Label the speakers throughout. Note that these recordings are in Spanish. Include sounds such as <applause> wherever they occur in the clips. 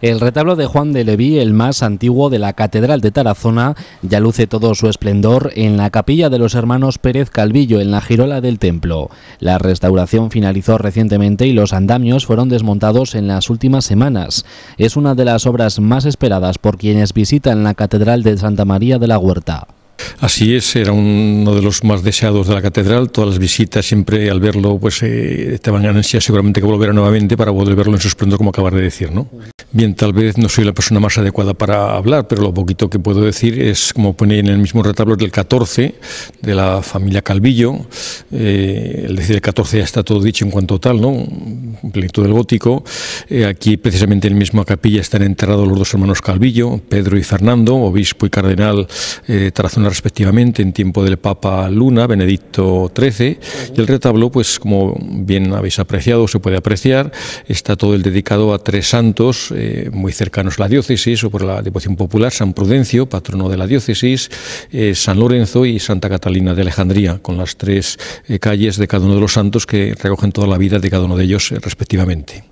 Speaker 1: El retablo de Juan de Leví, el más antiguo de la Catedral de Tarazona, ya luce todo su esplendor en la capilla de los hermanos Pérez Calvillo, en la girola del templo. La restauración finalizó recientemente y los andamios fueron desmontados en las últimas semanas. Es una de las obras más esperadas por quienes visitan la Catedral de Santa María de la Huerta.
Speaker 2: Así es, era uno de los más deseados de la catedral. Todas las visitas siempre al verlo, pues estaban eh, ansias seguramente que volverá nuevamente para poder verlo en su esplendor, como acabas de decir, ¿no? Bien, tal vez no soy la persona más adecuada para hablar, pero lo poquito que puedo decir es, como pone en el mismo retablo del 14 de la familia Calvillo, decir, eh, el 14 ya está todo dicho en cuanto tal, ¿no? Plenitud del gótico. Eh, aquí, precisamente en la misma capilla, están enterrados los dos hermanos Calvillo, Pedro y Fernando, obispo y cardenal eh, Tarazona respectivamente, en tiempo del Papa Luna, Benedicto XIII. Y el retablo, pues como bien habéis apreciado, se puede apreciar, está todo el dedicado a tres santos eh, muy cercanos a la diócesis o por la devoción popular, San Prudencio, patrono de la diócesis, San Lorenzo y Santa Catalina de Alejandría, con las tres eh, calles de cada uno de los santos que recogen toda la vida de cada uno de ellos eh, respectivamente.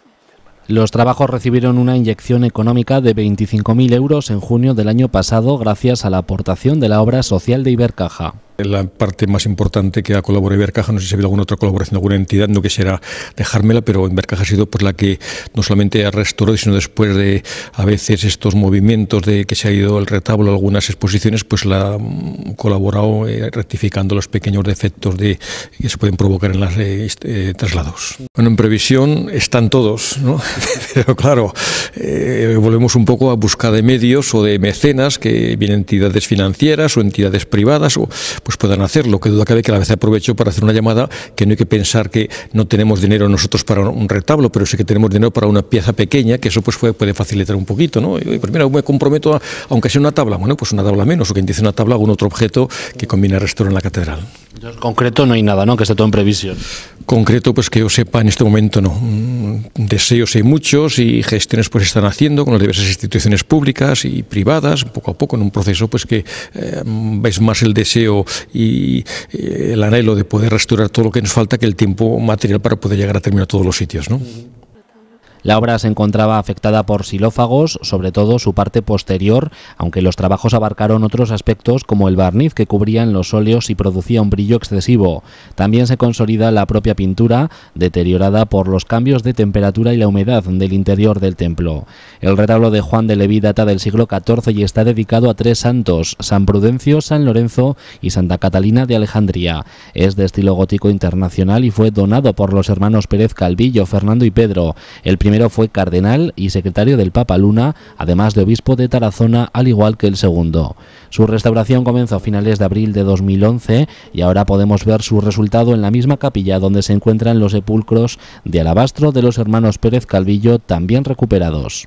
Speaker 1: Los trabajos recibieron una inyección económica de 25.000 euros en junio del año pasado gracias a la aportación de la obra social de Ibercaja
Speaker 2: la parte más importante que ha colaborado Ibercaja, no sé si ha habido alguna otra colaboración de alguna entidad, no quisiera dejármela, pero Ibercaja ha sido pues la que no solamente ha restaurado, sino después de a veces estos movimientos de que se ha ido el retablo, algunas exposiciones, pues la ha colaborado eh, rectificando los pequeños defectos de, que se pueden provocar en los eh, este, eh, traslados. Bueno, en previsión están todos, ¿no? <laughs> pero claro, volvemos un poco a buscar de medios o de mecenas, que vienen entidades financieras o entidades privadas o pues puedan hacerlo. Que duda cabe que a la vez aprovecho para hacer una llamada que no hay que pensar que no tenemos dinero nosotros para un retablo, pero sí que tenemos dinero para una pieza pequeña, que eso pues puede facilitar un poquito, ¿no? Y, primero pues me comprometo, aunque sea una tabla, bueno, pues una tabla menos, o quien dice una tabla, algún otro objeto que combine el resto en la catedral. En concreto no hay nada, ¿no? Que está todo en previsión. Concreto, pues que yo sepa, en este momento no. Mm, deseos hay muchos y gestiones pues están haciendo con las diversas instituciones públicas y privadas, poco a poco, en un proceso pues que eh, es más el deseo y eh, el anhelo de poder restaurar todo lo que nos falta que el tiempo material para poder llegar a terminar todos los sitios, ¿no? La obra se
Speaker 1: encontraba afectada por xilófagos, sobre todo su parte posterior, aunque los trabajos abarcaron otros aspectos como el barniz que cubría en los óleos y producía un brillo excesivo. También se consolida la propia pintura, deteriorada por los cambios de temperatura y la humedad del interior del templo. El retablo de Juan de Leví data del siglo XIV y está dedicado a tres santos, San Prudencio, San Lorenzo y Santa Catalina de Alejandría. Es de estilo gótico internacional y fue donado por los hermanos Pérez Calvillo, Fernando y Pedro. El fue cardenal y secretario del Papa Luna, además de obispo de Tarazona, al igual que el segundo. Su restauración comenzó a finales de abril de 2011 y ahora podemos ver su resultado en la misma capilla donde se encuentran los sepulcros de alabastro de los hermanos Pérez Calvillo, también recuperados.